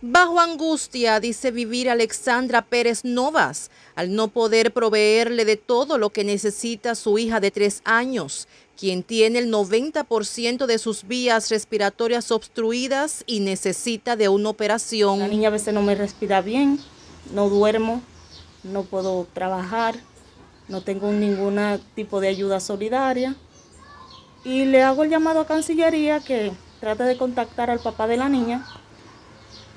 Bajo angustia, dice vivir Alexandra Pérez Novas, al no poder proveerle de todo lo que necesita su hija de tres años, quien tiene el 90% de sus vías respiratorias obstruidas y necesita de una operación. La niña a veces no me respira bien, no duermo, no puedo trabajar, no tengo ningún tipo de ayuda solidaria. Y le hago el llamado a Cancillería que trate de contactar al papá de la niña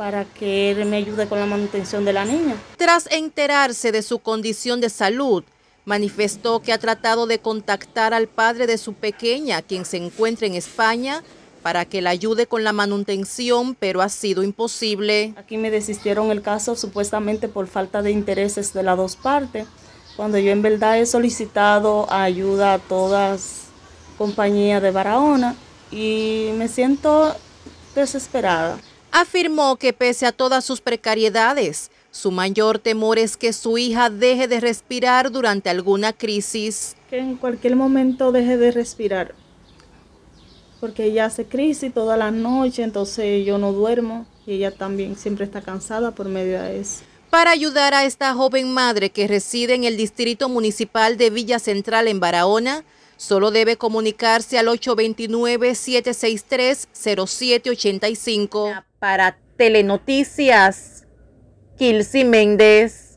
para que él me ayude con la manutención de la niña. Tras enterarse de su condición de salud, manifestó que ha tratado de contactar al padre de su pequeña, quien se encuentra en España, para que la ayude con la manutención, pero ha sido imposible. Aquí me desistieron el caso supuestamente por falta de intereses de las dos partes, cuando yo en verdad he solicitado ayuda a todas compañías de Barahona y me siento desesperada afirmó que pese a todas sus precariedades, su mayor temor es que su hija deje de respirar durante alguna crisis. Que en cualquier momento deje de respirar, porque ella hace crisis toda la noche, entonces yo no duermo y ella también siempre está cansada por medio de eso. Para ayudar a esta joven madre que reside en el distrito municipal de Villa Central en Barahona, Solo debe comunicarse al 829-763-0785 para Telenoticias, Kilsi Méndez.